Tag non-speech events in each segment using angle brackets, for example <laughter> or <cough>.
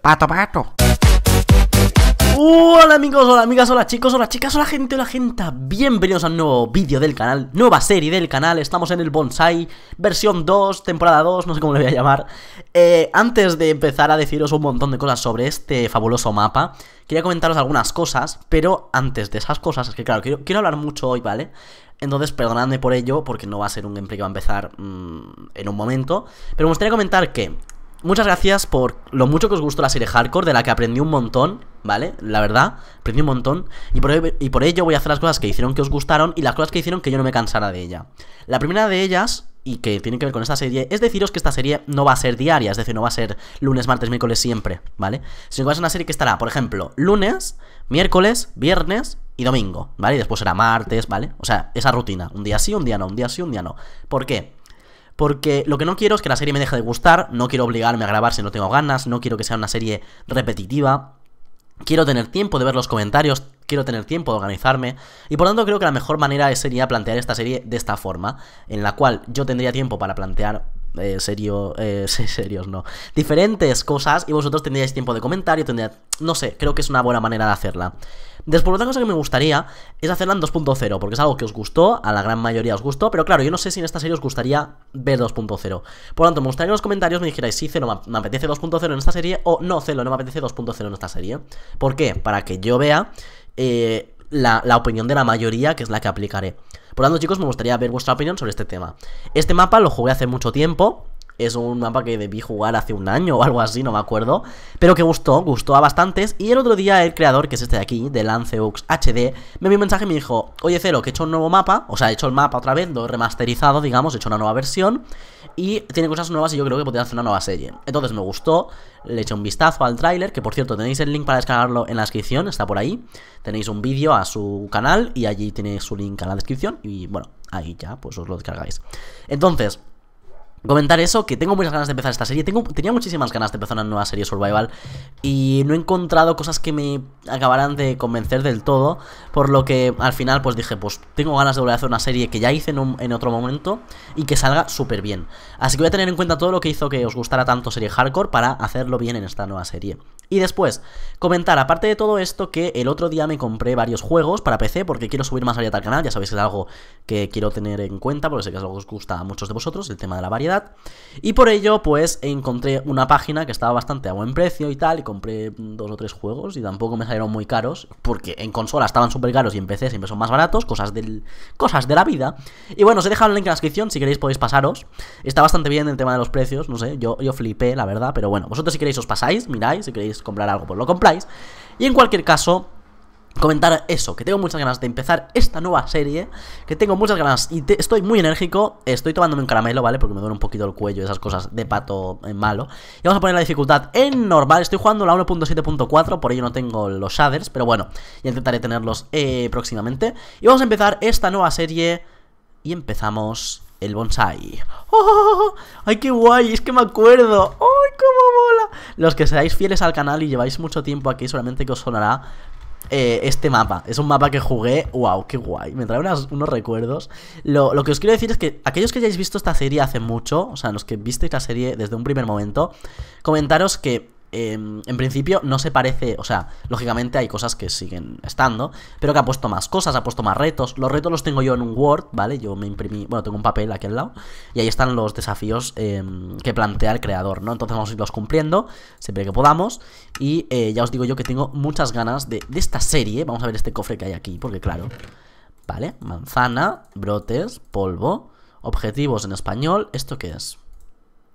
Pato, pato. Hola amigos, hola amigas, hola chicos, hola chicas, hola gente, hola gente Bienvenidos a un nuevo vídeo del canal, nueva serie del canal Estamos en el Bonsai, versión 2, temporada 2, no sé cómo le voy a llamar eh, Antes de empezar a deciros un montón de cosas sobre este fabuloso mapa Quería comentaros algunas cosas, pero antes de esas cosas Es que claro, quiero, hablar mucho hoy, ¿vale? Entonces, perdonadme por ello, porque no va a ser un gameplay que va a empezar mm, en un momento. Pero me gustaría comentar que muchas gracias por lo mucho que os gustó la serie Hardcore, de la que aprendí un montón, ¿vale? La verdad, aprendí un montón. Y por, e, y por ello voy a hacer las cosas que hicieron que os gustaron y las cosas que hicieron que yo no me cansara de ella. La primera de ellas y que tiene que ver con esta serie es deciros que esta serie no va a ser diaria, es decir, no va a ser lunes, martes, miércoles siempre, ¿vale? Sino que va a ser una serie que estará, por ejemplo, lunes, miércoles, viernes y domingo, ¿vale? Y después será martes, ¿vale? O sea, esa rutina, un día sí, un día no, un día sí, un día no. ¿Por qué? porque lo que no quiero es que la serie me deje de gustar, no quiero obligarme a grabar si no tengo ganas, no quiero que sea una serie repetitiva, quiero tener tiempo de ver los comentarios, quiero tener tiempo de organizarme, y por lo tanto creo que la mejor manera sería plantear esta serie de esta forma, en la cual yo tendría tiempo para plantear eh, serio, eh, <laughs> serios no, diferentes cosas y vosotros tendríais tiempo de comentario, tendría, no sé, creo que es una buena manera de hacerla. Después otra cosa que me gustaría es hacerla en 2.0, porque es algo que os gustó, a la gran mayoría os gustó, pero claro, yo no sé si en esta serie os gustaría ver 2.0. Por lo tanto, me gustaría en los comentarios me dijerais si Celo me apetece 2.0 en esta serie o no, Celo no me apetece 2.0 en esta serie. ¿Por qué? Para que yo vea eh, la, la opinión de la mayoría, que es la que aplicaré. Por lo tanto, chicos, me gustaría ver vuestra opinión sobre este tema. Este mapa lo jugué hace mucho tiempo, es un mapa que debí jugar hace un año o algo así, no me acuerdo, pero que gustó, gustó a bastantes, y el otro día el creador, que es este de aquí, de Lanceux HD, me envió un mensaje y me dijo, oye Cero, que he hecho un nuevo mapa, o sea, he hecho el mapa otra vez, lo he remasterizado, digamos, he hecho una nueva versión, y tiene cosas nuevas y yo creo que podría hacer una nueva serie. Entonces me gustó, le eché un vistazo al tráiler, que por cierto tenéis el link para descargarlo en la descripción, está por ahí, tenéis un vídeo a su canal y allí tiene su link en la descripción y bueno, ahí ya, pues os lo descargáis. Entonces, comentar eso, que tengo muchas ganas de empezar esta serie. Tengo, tenía muchísimas ganas de empezar una nueva serie survival y no he encontrado cosas que me acabaran de convencer del todo, por lo que al final pues dije, pues tengo ganas de volver a hacer una serie que ya hice en, en otro momento y que salga súper bien. Así que voy a tener en cuenta todo lo que hizo que os gustara tanto serie hardcore para hacerlo bien en esta nueva serie. Y después, comentar, aparte de todo esto, que el otro día me compré varios juegos para PC porque quiero subir más variedad al canal, ya sabéis que es algo que quiero tener en cuenta, porque sé que es algo que os gusta a muchos de vosotros, el tema de la variedad. Y por ello, pues encontré una página que estaba bastante a buen precio y tal, y compré dos o tres juegos y tampoco me salieron muy caros, porque en consola estaban súper caros y en PC siempre son más baratos, cosas, del, cosas de la vida. Y bueno, os he dejado el link en la descripción, si queréis podéis pasaros. Está bastante bien el tema de los precios, no sé, yo, yo flipé, la verdad, pero bueno, vosotros si queréis os pasáis, miráis, si queréis comprar algo, pues lo compráis. Y en cualquier caso, comentar eso, que tengo muchas ganas de empezar esta nueva serie, que tengo muchas ganas y estoy muy enérgico, estoy tomándome un caramelo, ¿vale? Porque me duele un poquito el cuello, esas cosas de pato en eh, malo. Y vamos a poner la dificultad en normal, estoy jugando la 1.7.4, por ello no tengo los shaders, pero bueno, ya intentaré tenerlos eh, próximamente. Y vamos a empezar esta nueva serie y empezamos el bonsai. ¡Oh! ¡Ay, qué guay! Es que me acuerdo. ¡Ay, cómo mola! Los que seáis fieles al canal y lleváis mucho tiempo aquí, solamente que os sonará eh, este mapa. Es un mapa que jugué. ¡Wow! ¡Qué guay! Me trae unos recuerdos. Lo, lo, que os quiero decir es que aquellos que hayáis visto esta serie hace mucho, o sea, los que visteis la serie desde un primer momento, comentaros que Em, en principio no se parece, o sea, lógicamente hay cosas que siguen estando, pero que ha puesto más cosas, ha puesto más retos. Los retos los tengo yo en un Word, ¿vale? Yo me imprimí, bueno, tengo un papel aquí al lado, y ahí están los desafíos em, que plantea el creador, ¿no? Entonces vamos a irlos cumpliendo siempre que podamos, y eh, ya os digo yo que tengo muchas ganas de, de esta serie. Vamos a ver este cofre que hay aquí, porque claro, ¿vale? Manzana, brotes, polvo, objetivos en español, ¿esto qué es?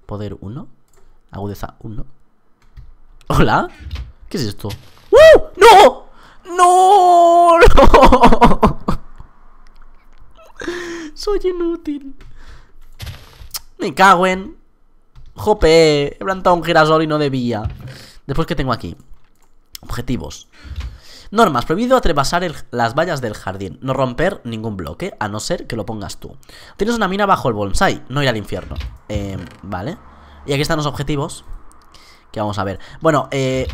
Poder 1, agudeza 1. ¿Hola? ¿Qué es esto? ¡Uh! ¡No! ¡No! ¡No! <laughs> Soy inútil. Me cago en... Jope, he plantado un girasol y no debía. Después, que tengo aquí? Objetivos. Normas. Prohibido atravesar las vallas del jardín. No romper ningún bloque, a no ser que lo pongas tú. Tienes una mina bajo el bonsai. No ir al infierno. Eh, vale. Y aquí están los objetivos. Que vamos a ver Bueno, eh...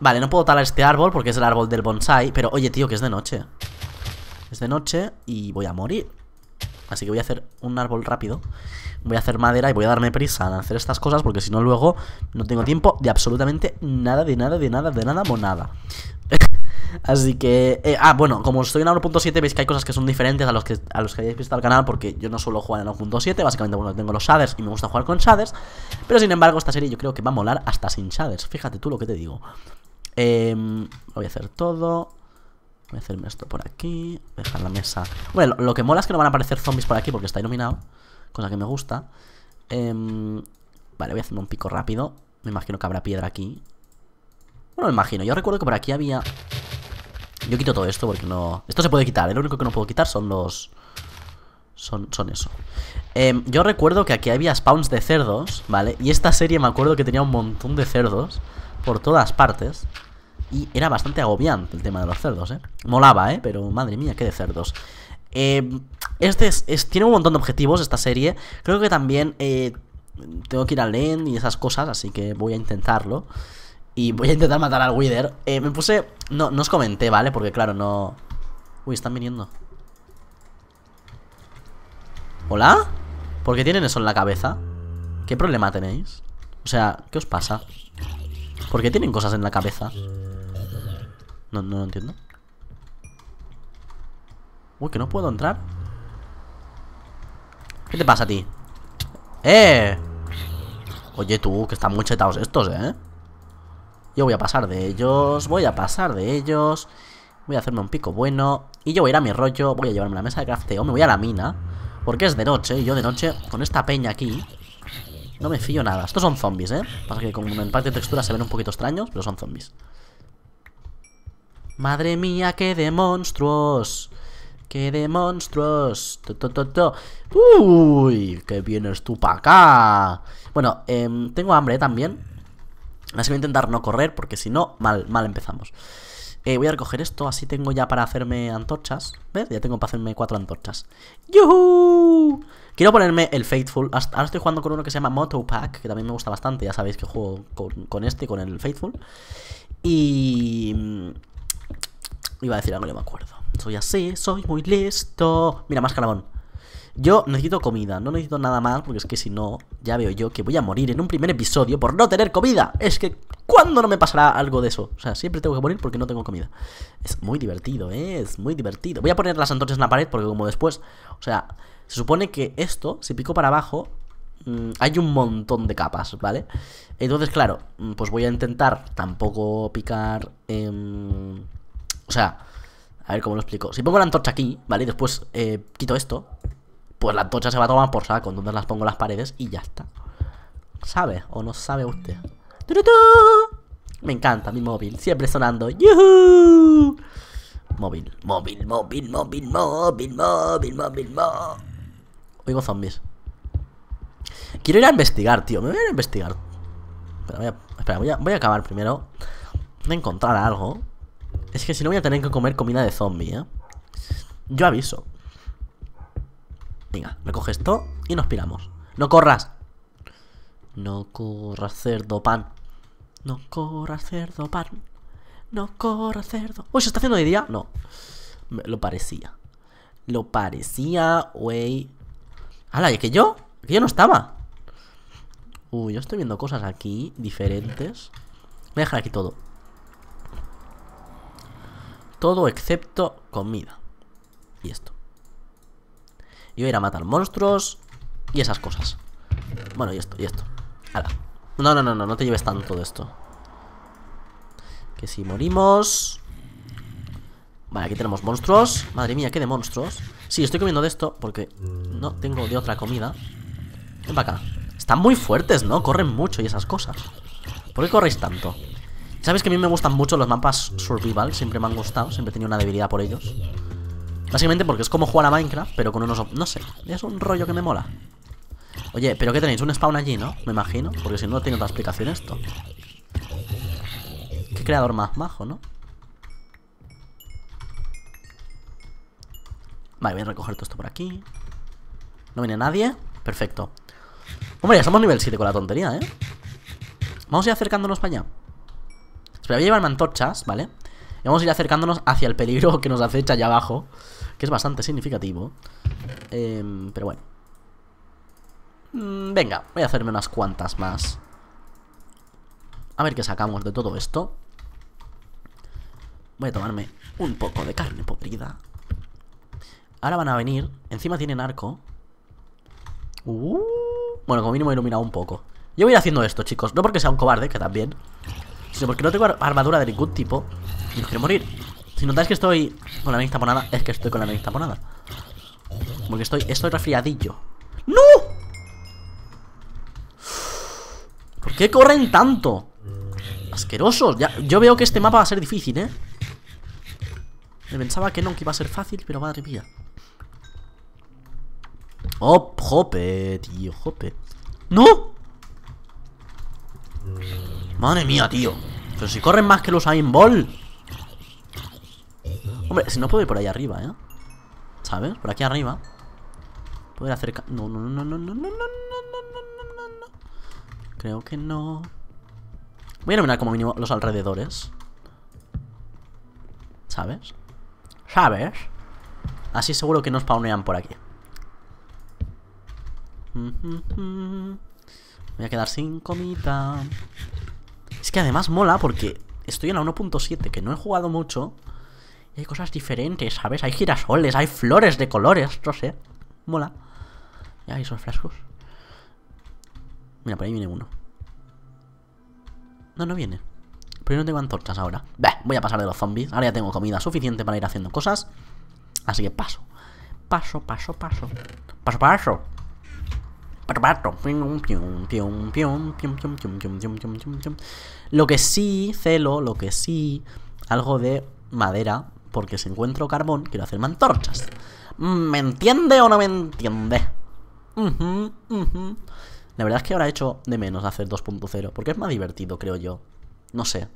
Vale, no puedo talar este árbol porque es el árbol del bonsai Pero oye, tío, que es de noche Es de noche y voy a morir Así que voy a hacer un árbol rápido Voy a hacer madera y voy a darme prisa en hacer estas cosas Porque si no luego no tengo tiempo de absolutamente nada, de nada, de nada, de nada, monada <laughs> Así que, eh, ah, bueno, como estoy en 1.7 veis que hay cosas que son diferentes a los que, a los que hayáis visto al canal Porque yo no suelo jugar en 1.7, básicamente bueno, tengo los shaders y me gusta jugar con shaders Pero sin embargo esta serie yo creo que va a molar hasta sin shaders, fíjate tú lo que te digo em, voy a hacer todo Voy a hacerme esto por aquí Dejar la mesa Bueno, lo, que mola es que no van a aparecer zombies por aquí porque está iluminado Cosa que me gusta em, Vale, voy a hacerme un pico rápido Me imagino que habrá piedra aquí Bueno, me imagino, yo recuerdo que por aquí había yo quito todo esto porque no... Esto se puede quitar, ¿eh? lo único que no puedo quitar son los... Son, son eso em, Yo recuerdo que aquí había spawns de cerdos, ¿vale? Y esta serie me acuerdo que tenía un montón de cerdos Por todas partes Y era bastante agobiante el tema de los cerdos, ¿eh? Molaba, ¿eh? Pero madre mía, qué de cerdos em, Este es, tiene un montón de objetivos esta serie Creo que también eh, tengo que ir al end y esas cosas Así que voy a intentarlo y voy a intentar matar al Wither eh, Me puse... No, no os comenté, ¿vale? Porque claro, no... Uy, están viniendo ¿Hola? ¿Por qué tienen eso en la cabeza? ¿Qué problema tenéis? O sea, ¿qué os pasa? ¿Por qué tienen cosas en la cabeza? No, no lo entiendo Uy, que no puedo entrar ¿Qué te pasa a ti? ¡Eh! Oye tú, que están muy chetados estos, ¿eh? Yo voy a pasar de ellos, voy a pasar de ellos Voy a hacerme un pico bueno Y yo voy a ir a mi rollo, voy a llevarme la mesa de crafteo Me voy a la mina, porque es de noche Y yo de noche, con esta peña aquí No me fío nada, estos son zombies, eh Pasa que con un parte de textura se ven un poquito extraños Pero son zombies Madre mía, qué de monstruos ¡Qué de monstruos! ¡Uy! ¡Qué vienes tú para acá! Bueno, em, tengo hambre ¿eh? también Así voy a intentar no correr, porque si no, mal, mal empezamos. Eh, voy a recoger esto, así tengo ya para hacerme antorchas. ¿Ves? Ya tengo para hacerme cuatro antorchas. ¡Yuhu! Quiero ponerme el Faithful. ahora estoy jugando con uno que se llama Moto Pack, que también me gusta bastante. Ya sabéis que juego con, este, con el Faithful. Y... Mm, iba a decir algo, no me acuerdo. Soy así, soy muy listo. Mira, más carabón yo necesito comida, no necesito nada más, porque es que si no, ya veo yo que voy a morir en un primer episodio por no tener comida. Es que, ¿cuándo no me pasará algo de eso? O sea, siempre tengo que morir porque no tengo comida. Es muy divertido, ¿eh? Es muy divertido. Voy a poner las antorchas en la pared porque como después... O sea, se supone que esto, si pico para abajo, mm, hay un montón de capas, ¿vale? Entonces, claro, mm, pues voy a intentar tampoco picar... Em, o sea, a ver cómo lo explico. Si pongo la antorcha aquí, ¿vale? después eh, quito esto, pues la tocha se va a tomar por saco. donde las pongo las paredes y ya está. ¿Sabe o no sabe usted? Me encanta mi móvil, siempre sonando. ¡Yuhu! Móvil, móvil, móvil, móvil, móvil, móvil, móvil, móvil. Oigo zombies. Quiero ir a investigar, tío. Me voy a ir a investigar. Espera, voy a, espera, voy voy a acabar primero de encontrar algo. Es que si no voy a tener que comer comida de zombie, ¿eh? Yo aviso. Venga, recoges esto y nos piramos. ¡No corras! No corras, cerdo pan. No corras, cerdo pan. No corras, cerdo. ¡Uy, se está haciendo de día! No. Lo parecía. Lo parecía, wey ¡Hala! ¿Y que yo? Que yo no estaba. Uy, yo estoy viendo cosas aquí diferentes. Voy a dejar aquí todo. Todo excepto comida. Y esto. Yo voy ir a matar monstruos y esas cosas. Bueno, y esto, y esto. No, no, no, no, no te lleves tanto de esto. Que si morimos... Vale, aquí tenemos monstruos. Madre mía, qué de monstruos. Sí, estoy comiendo de esto porque no tengo de otra comida. Ven para acá. Están muy fuertes, ¿no? Corren mucho y esas cosas. ¿Por qué corréis tanto? Sabes que a mí me gustan mucho los mapas survival. Siempre me han gustado. Siempre he tenido una debilidad por ellos. Básicamente porque es como jugar a Minecraft, pero con unos... No sé, es un rollo que me mola. Oye, pero ¿qué tenéis un spawn allí, ¿no? Me imagino, porque si no, no tiene otra explicación esto. Qué creador más majo, ¿no? Vale, voy a recoger todo esto por aquí. ¿No viene nadie? Perfecto. Hombre, ya somos nivel 7 con la tontería, ¿eh? Vamos a ir acercándonos para allá. Espera, voy a llevarme antorchas, ¿vale? vale y vamos a ir acercándonos hacia el peligro que nos acecha allá abajo. Que es bastante significativo. Em, pero bueno. Mm, venga, voy a hacerme unas cuantas más. A ver qué sacamos de todo esto. Voy a tomarme un poco de carne podrida. Ahora van a venir. Encima tienen arco. Uh, bueno, como mínimo he iluminado un poco. Yo voy a ir haciendo esto, chicos. No porque sea un cobarde, que también. Sino porque no tengo armadura de ningún tipo. Y no quiero morir. Si notáis que estoy con la nariz taponada, es que estoy con la nariz taponada. Porque estoy, estoy resfriadillo. ¡No! ¿Por qué corren tanto? Asquerosos. Ya, yo veo que este mapa va a ser difícil, ¿eh? Me pensaba que no, que iba a ser fácil, pero madre mía. Oh, jope, tío, jope. ¡No! Madre mía, tío. Pero si corren más que los Aimball. Hombre, si no puedo ir por ahí arriba, ¿eh? ¿Sabes? Por aquí arriba Poder acercar... No, no, no, no, no, no, no, no, no, no, no Creo que no Voy a iluminar como mínimo los alrededores ¿Sabes? ¿Sabes? Así seguro que no spawnean por aquí Voy a quedar sin comida Es que además mola porque Estoy en la 1.7 Que no he jugado mucho hay cosas diferentes, ¿sabes? Hay girasoles, hay flores de colores, no sé. Mola. Y hay esos frascos. Mira, por ahí viene uno. No, no viene. Pero yo no tengo antorchas ahora. Bah, voy a pasar de los zombies. Ahora ya tengo comida suficiente para ir haciendo cosas. Así que paso. Paso, paso, paso. Paso, paso. Lo que sí, celo, lo que sí, algo de madera porque si encuentro carbón, quiero hacerme antorchas. ¿Me entiende o no me entiende? La verdad es que ahora he hecho de menos hacer 2.0, porque es más divertido, creo yo. No sé.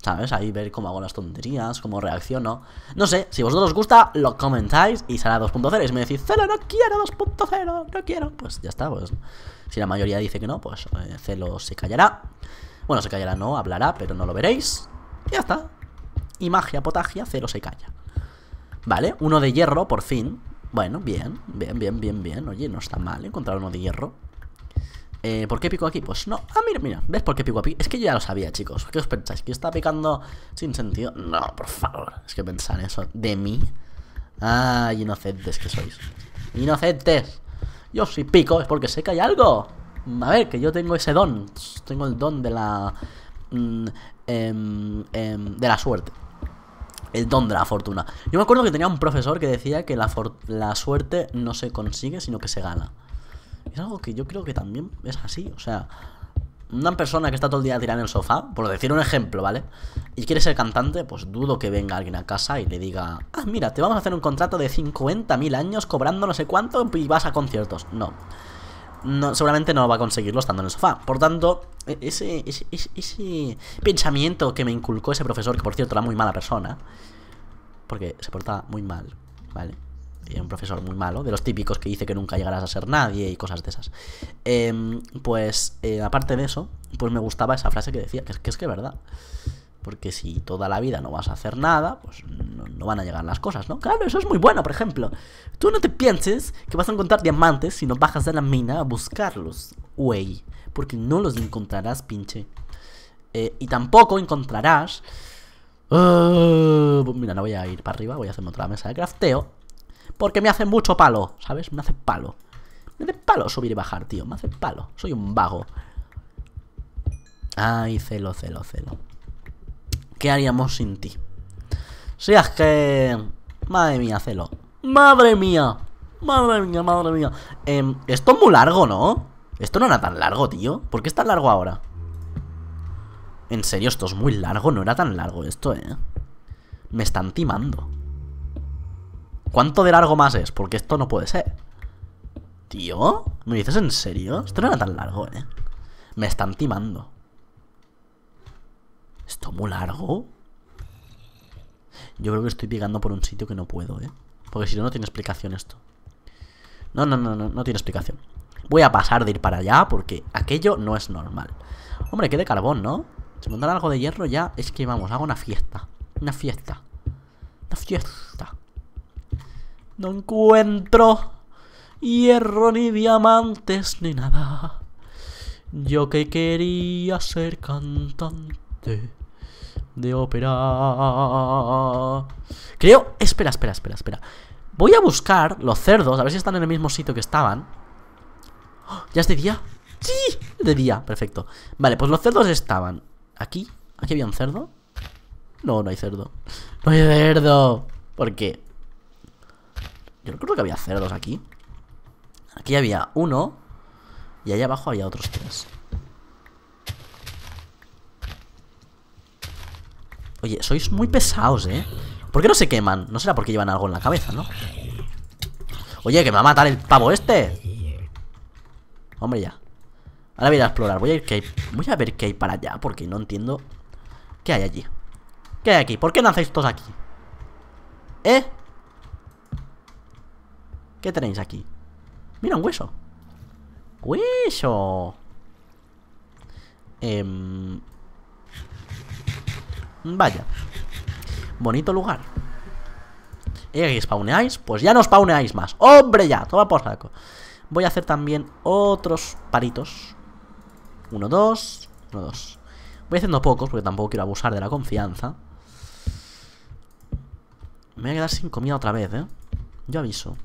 ¿Sabes? Ahí ver cómo hago las tonterías, cómo reacciono. No sé, si vosotros os gusta, lo comentáis y será 2.0. Y si me decís, Celo, no quiero 2.0, no quiero. Pues ya está, pues. Si la mayoría dice que no, pues eh, Celo se callará. Bueno, se callará, no, hablará, pero no lo veréis. Y ya está. Y magia potagia, cero se calla. Vale, uno de hierro, por fin. Bueno, bien, bien, bien, bien, bien. Oye, no está mal encontrar uno de hierro. Eh, ¿Por qué pico aquí? Pues no. Ah, mira, mira. ¿Ves por qué pico aquí? Es que yo ya lo sabía, chicos. ¿Qué os pensáis? ¿Que está picando sin sentido? No, por favor. Es que pensar eso de mí. Ay, inocentes que sois. Inocentes. Yo si pico es porque sé que hay algo. A ver, que yo tengo ese don. Tengo el don de la... Mm, em, em, de la suerte. El don de la fortuna. Yo me acuerdo que tenía un profesor que decía que la, la suerte no se consigue, sino que se gana. Es algo que yo creo que también es así. O sea, una persona que está todo el día tirada en el sofá, por decir un ejemplo, ¿vale? Y quiere ser cantante, pues dudo que venga alguien a casa y le diga, ah, mira, te vamos a hacer un contrato de 50.000 años cobrando no sé cuánto y vas a conciertos. No no, seguramente no va a conseguirlo estando en el sofá. Por tanto, e-, ese, pensamiento que me inculcó ese profesor, que por cierto era muy mala persona, porque se portaba muy mal, ¿vale? Era un profesor muy malo, de los típicos que dice que nunca llegarás a ser nadie y cosas de esas. Em, pues, eh, aparte de eso, pues me gustaba esa frase que decía, que, que es que es verdad. Porque si toda la vida no vas a hacer nada, pues no, van a llegar las cosas, ¿no? Claro, eso es muy bueno, por ejemplo. Tú no te pienses que vas a encontrar diamantes si no bajas de la mina a buscarlos, güey. Porque no los encontrarás, pinche. Eh, y tampoco encontrarás... Ah, mira, no voy a ir para arriba, voy a hacerme otra mesa de crafteo. Porque me hace mucho palo, ¿sabes? Me hace palo. Me hace palo subir y bajar, tío. Me hace palo. Soy un vago. Ay, celo, celo, celo. ¿Qué haríamos sin ti? Si es que... Madre mía, Celo. Madre mía. Madre mía, madre mía. Em, esto es muy largo, ¿no? Esto no era tan largo, tío. ¿Por qué es tan largo ahora? En serio, esto es muy largo. No era tan largo esto, ¿eh? Me están timando. ¿Cuánto de largo más es? Porque esto no puede ser. Tío, ¿me dices en serio? Esto no era tan largo, ¿eh? Me están timando. ¿Esto muy largo? Yo creo que estoy pegando por un sitio que no puedo, ¿eh? Porque si no, no tiene explicación esto. No, no, no, no, no tiene explicación. Voy a pasar de ir para allá porque aquello no es normal. Hombre, que de carbón, ¿no? Si dan algo de hierro ya es que, vamos, hago una fiesta. Una fiesta. Una fiesta. No encuentro hierro ni diamantes ni nada. Yo que quería ser cantante de ópera. Creo... Espera, espera, espera, espera. Voy a buscar los cerdos, a ver si están en el mismo sitio que estaban. ¡Oh! ¿Ya es de día? ¡Sí! De día, perfecto. Vale, pues los cerdos estaban. ¿Aquí? ¿Aquí había un cerdo? No, no hay cerdo. No hay cerdo. ¿Por qué? Yo no creo que había cerdos aquí. Aquí había uno. Y allá abajo había otros tres. Oye, sois muy pesados, ¿eh? ¿Por qué no se queman? No será porque llevan algo en la cabeza, ¿no? Oye, que me va a matar el pavo este Hombre, ya Ahora voy a, ir a explorar Voy a, ir que Voy a ver qué hay para allá Porque no entiendo ¿Qué hay allí? ¿Qué hay aquí? ¿Por qué lanzáis todos aquí? ¿Eh? ¿Qué tenéis aquí? Mira, un hueso ¡Hueso! Eh... Vaya. Bonito lugar. Eh, y qué? pues ya no spawneáis más. ¡Hombre ya! Toma por saco. Voy a hacer también otros paritos Uno, dos. Uno, dos. Voy haciendo pocos porque tampoco quiero abusar de la confianza. Me voy a quedar sin comida otra vez, ¿eh? Yo aviso.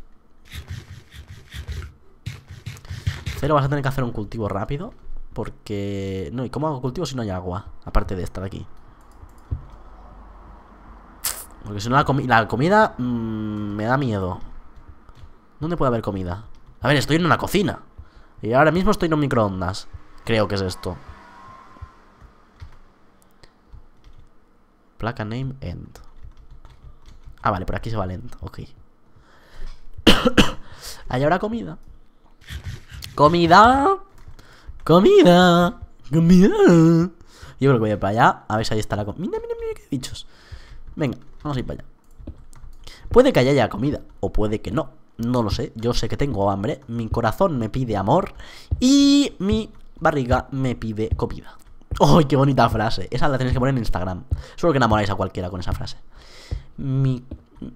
Pero vas a tener que hacer un cultivo rápido. Porque... No, ¿y cómo hago cultivo si no hay agua? Aparte de esta de aquí. Porque si no la, la comida mm, me da miedo. ¿Dónde puede haber comida? A ver, estoy en una cocina. Y ahora mismo estoy en un microondas. Creo que es esto. Placa name end. Ah, vale, por aquí se va lento. Ok. Ahí <coughs> habrá comida. Comida. Comida. Comida. Yo creo que voy a ir para allá. A ver si ahí está la comida. Mira, mira, mira qué bichos. Venga. Vamos a ir para allá. Puede que haya comida, o puede que no. No lo sé, yo sé que tengo hambre, mi corazón me pide amor y mi barriga me pide comida. ¡Ay, qué bonita frase! Esa la tenéis que poner en Instagram. Solo que enamoráis a cualquiera con esa frase. Mi,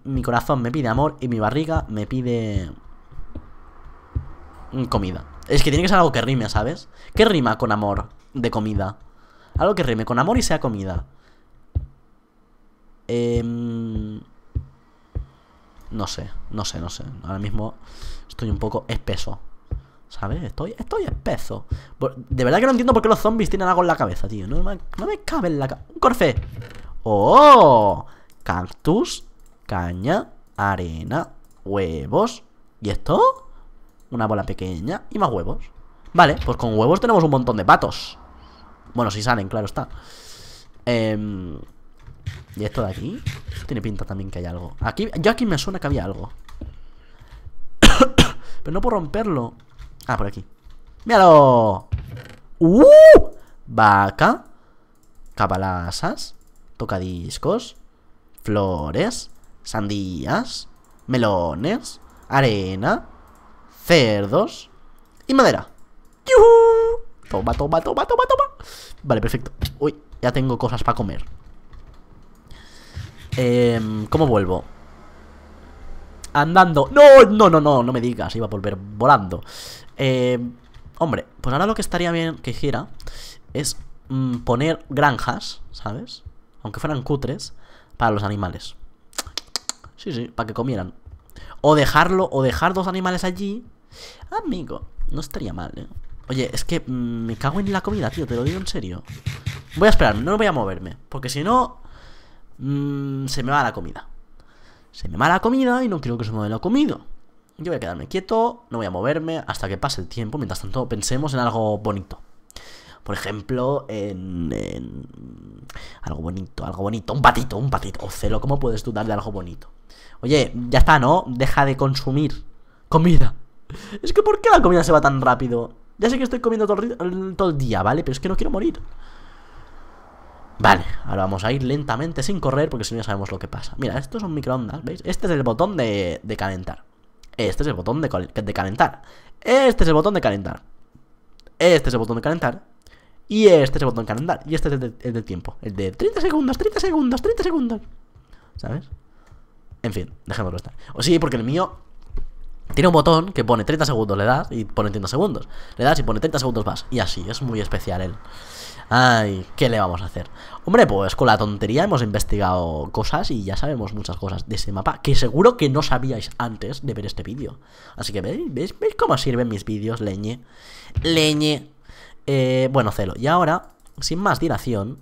mi corazón me pide amor y mi barriga me pide comida. Es que tiene que ser algo que rime, ¿sabes? ¿Qué rima con amor de comida? Algo que rime con amor y sea comida. Em, no sé, no sé, no sé. Ahora mismo estoy un poco espeso. ¿Sabes? Estoy, estoy espeso. De verdad que no entiendo por qué los zombies tienen algo en la cabeza, tío. No me, no me cabe en la cabeza. ¡Un corfe! ¡Oh! Cactus, caña, arena, huevos. ¿Y esto? Una bola pequeña y más huevos. Vale, pues con huevos tenemos un montón de patos. Bueno, si salen, claro está. Eh, ¿Y esto de aquí? Tiene pinta también que hay algo. Aquí, yo aquí me suena que había algo. <coughs> Pero no por romperlo. Ah, por aquí. ¡Míralo! ¡Uh! Vaca. Cabalasas. Tocadiscos. Flores. Sandías. Melones. Arena. Cerdos. Y madera. Toma, toma, toma, toma, toma. Vale, perfecto. Uy, ya tengo cosas para comer. Eh, ¿Cómo vuelvo? Andando. No, no, no, no, no me digas. Iba a volver volando. Em, hombre, pues ahora lo que estaría bien que hiciera es mm, poner granjas, ¿sabes? Aunque fueran cutres, para los animales. Sí, sí, para que comieran. O dejarlo, o dejar dos animales allí. Amigo, no estaría mal, ¿eh? Oye, es que mm, me cago en la comida, tío, te lo digo en serio. Voy a esperar, no voy a moverme. Porque si no, Mm, se me va la comida. Se me va la comida y no quiero que se me vaya la comida. Yo voy a quedarme quieto, no voy a moverme hasta que pase el tiempo. Mientras tanto, pensemos en algo bonito. Por ejemplo, en, algo bonito, algo bonito, un patito, un patito. O celo, ¿cómo puedes tú darle algo bonito? Oye, ya está, ¿no? Deja de consumir comida. Es que ¿por qué la comida se va tan rápido? Ya sé que estoy comiendo todo el, todo el día, ¿vale? Pero es que no quiero morir. Vale, ahora vamos a ir lentamente sin correr porque si no ya sabemos lo que pasa. Mira, estos son microondas, ¿veis? Este es el botón de, calentar. Este es el botón de, de, calentar. Este es el botón de calentar. Este es el botón de calentar. Y este es el botón de calentar. Y este es el, de, tiempo. El de 30 segundos, 30 segundos, 30 segundos. ¿Sabes? En fin, dejémoslo estar. O sí, porque el mío tiene un botón que pone 30 segundos, le das y pone 30 segundos. Le das y pone 30 segundos más. Y así, es muy especial él. Ay, ¿qué le vamos a hacer? Hombre, pues con la tontería hemos investigado cosas y ya sabemos muchas cosas de ese mapa que seguro que no sabíais antes de ver este vídeo. Así que veis, ¿Veis? cómo sirven mis vídeos, leñe. Leñe. Eh, bueno, celo. Y ahora, sin más dilación,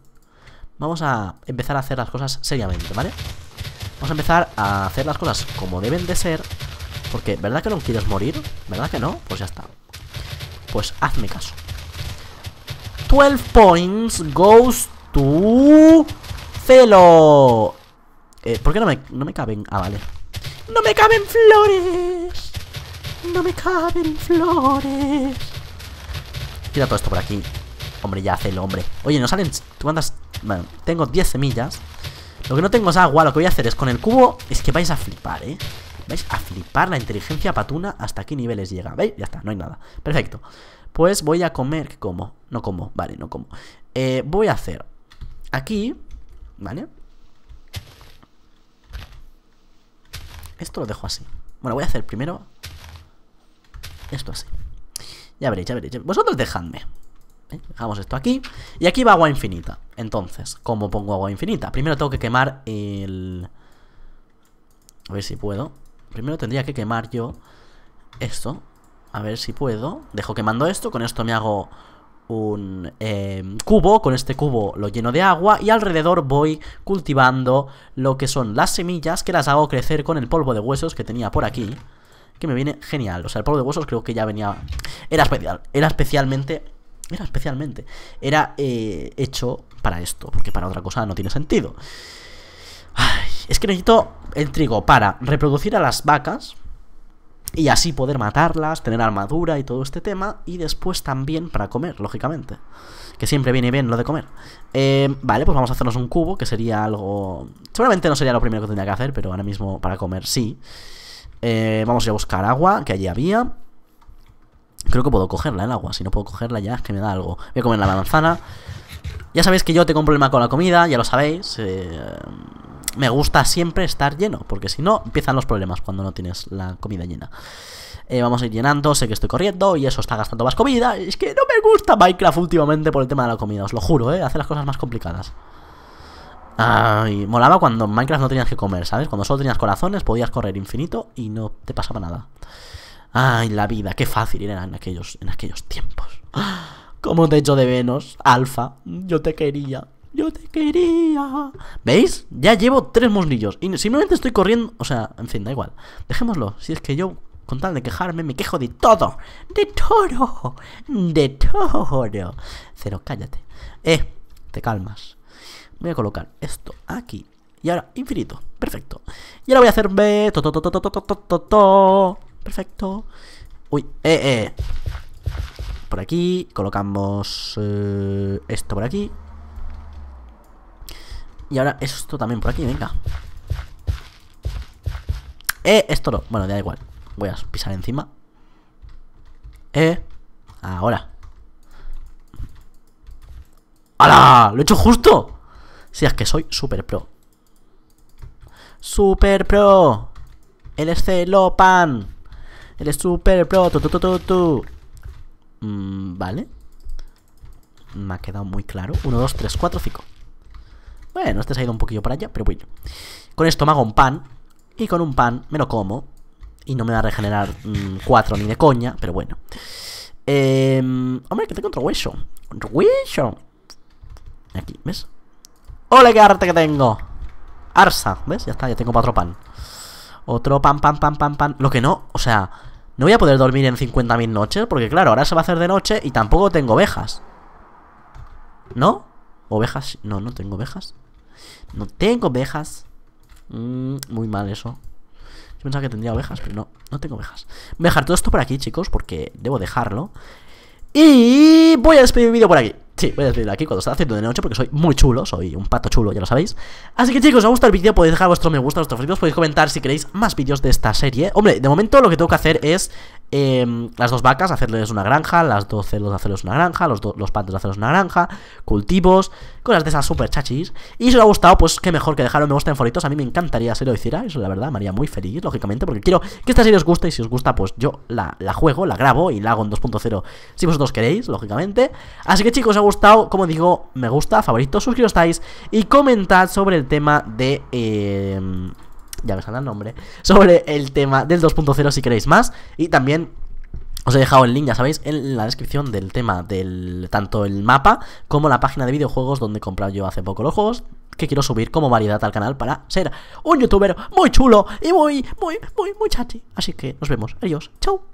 vamos a empezar a hacer las cosas seriamente, ¿vale? Vamos a empezar a hacer las cosas como deben de ser porque, ¿verdad que no quieres morir? ¿Verdad que no? Pues ya está. Pues hazme caso. 12 points goes to Celo. Eh, ¿Por qué no me, no me caben? Ah, vale. ¡No me caben flores! ¡No me caben flores! Tira todo esto por aquí. Hombre, ya, Celo, hombre. Oye, no salen... ¿Tú andas? Bueno, tengo 10 semillas. Lo que no tengo es agua. Lo que voy a hacer es con el cubo... Es que vais a flipar, ¿eh? ¿Veis? A flipar la inteligencia patuna hasta qué niveles llega. ¿Veis? Ya está, no hay nada. Perfecto. Pues voy a comer. ¿Qué como? No como, vale, no como. Eh, voy a hacer aquí, ¿vale? Esto lo dejo así. Bueno, voy a hacer primero esto así. Ya veréis, ya veréis. Vosotros dejadme. ¿eh? Dejamos esto aquí. Y aquí va agua infinita. Entonces, ¿cómo pongo agua infinita? Primero tengo que quemar el... A ver si puedo. Primero tendría que quemar yo esto. A ver si puedo. Dejo quemando esto. Con esto me hago un em, cubo, con este cubo lo lleno de agua y alrededor voy cultivando lo que son las semillas que las hago crecer con el polvo de huesos que tenía por aquí, que me viene genial, o sea, el polvo de huesos creo que ya venía, era especial, era especialmente, era especialmente, era eh, hecho para esto, porque para otra cosa no tiene sentido es que necesito el trigo para reproducir a las vacas y así poder matarlas, tener armadura y todo este tema. Y después también para comer, lógicamente. Que siempre viene bien lo de comer. Eh, vale, pues vamos a hacernos un cubo, que sería algo... Seguramente no sería lo primero que tendría que hacer, pero ahora mismo para comer sí. Eh, vamos a ir a buscar agua, que allí había. Creo que puedo cogerla ¿eh? el agua. Si no puedo cogerla ya es que me da algo. Voy a comer la manzana. Ya sabéis que yo te un problema con la comida, ya lo sabéis. Eh, me gusta siempre estar lleno, porque si no, empiezan los problemas cuando no tienes la comida llena. Eh, vamos a ir llenando, sé que estoy corriendo y eso está gastando más comida. Es que no me gusta Minecraft últimamente por el tema de la comida, os lo juro, ¿eh? Hace las cosas más complicadas. Ay, molaba cuando en Minecraft no tenías que comer, ¿sabes? Cuando solo tenías corazones, podías correr infinito y no te pasaba nada. Ay, la vida, qué fácil era en aquellos, en aquellos tiempos. <gasps> Como te echo de menos, Alfa, yo te quería. Yo te quería. ¿Veis? Ya llevo tres mosnillos Y simplemente estoy corriendo. O sea, en fin, da igual. Dejémoslo. Si es que yo, con tal de quejarme, me quejo de todo. De toro, De toro. Cero, cállate. Eh, te calmas. Voy a colocar esto aquí. Y ahora, infinito. Perfecto. Y ahora voy a hacer hacerme. Perfecto. Uy, eh, eh. Por aquí. Colocamos eh, esto por aquí. Y ahora esto también por aquí, venga Eh, esto no Bueno, da igual Voy a pisar encima Eh Ahora ¡Hala! ¡Lo he hecho justo! Si es que soy super pro Super pro ¡El es celopan ¡El es super pro tu, tu, tu, tu mm, Vale Me ha quedado muy claro 1, 2, 3, 4, 5 bueno, este se ha ido un poquillo para allá, pero bueno. Con esto me hago un pan. Y con un pan me lo como. Y no me va a regenerar mm, cuatro ni de coña, pero bueno. Em, hombre, que tengo otro hueso. Otro hueso. Aquí, ¿ves? ¡Ole, qué arte que tengo! Arsa, ¿ves? Ya está, ya tengo cuatro pan. Otro pan, pan, pan, pan, pan. Lo que no, o sea, no voy a poder dormir en 50.000 noches, porque claro, ahora se va a hacer de noche y tampoco tengo ovejas. ¿No? ¿Ovejas? No, no tengo ovejas. No tengo ovejas. Mmm, muy mal eso. Yo pensaba que tendría ovejas, pero no, no tengo ovejas. Voy a dejar todo esto por aquí, chicos, porque debo dejarlo. Y voy a despedir el vídeo por aquí. Sí, voy a despedirlo aquí cuando está haciendo de noche porque soy muy chulo, soy un pato chulo, ya lo sabéis. Así que chicos, si os ha gustado el vídeo, podéis dejar vuestro me gusta, vuestros favoritos, podéis comentar si queréis más vídeos de esta serie. Hombre, de momento lo que tengo que hacer es Em, las dos vacas, hacerles una granja, las dos celos, hacerles una granja, los, dos los pantos, hacerles una granja, cultivos, cosas de esas super chachis. Y si os ha gustado, pues qué mejor que dejarlo un me gusta en favoritos A mí me encantaría si lo eso la verdad, María muy feliz, lógicamente, porque quiero que esta serie os guste. Y si os gusta, pues yo la, juego, la grabo y la hago en 2.0 si vosotros queréis, lógicamente. Así que chicos, os ha gustado, como digo, me gusta, favoritos, suscribiros estáis y comentad sobre el tema de. Em, ya me sale el nombre, sobre el tema del 2.0 si queréis más. Y también os he dejado el link, ya sabéis, en la descripción del tema del tanto el mapa como la página de videojuegos donde he comprado yo hace poco los juegos que quiero subir como variedad al canal para ser un youtuber muy chulo y muy, muy, muy, muy chachi. Así que nos vemos. Adiós. Chao.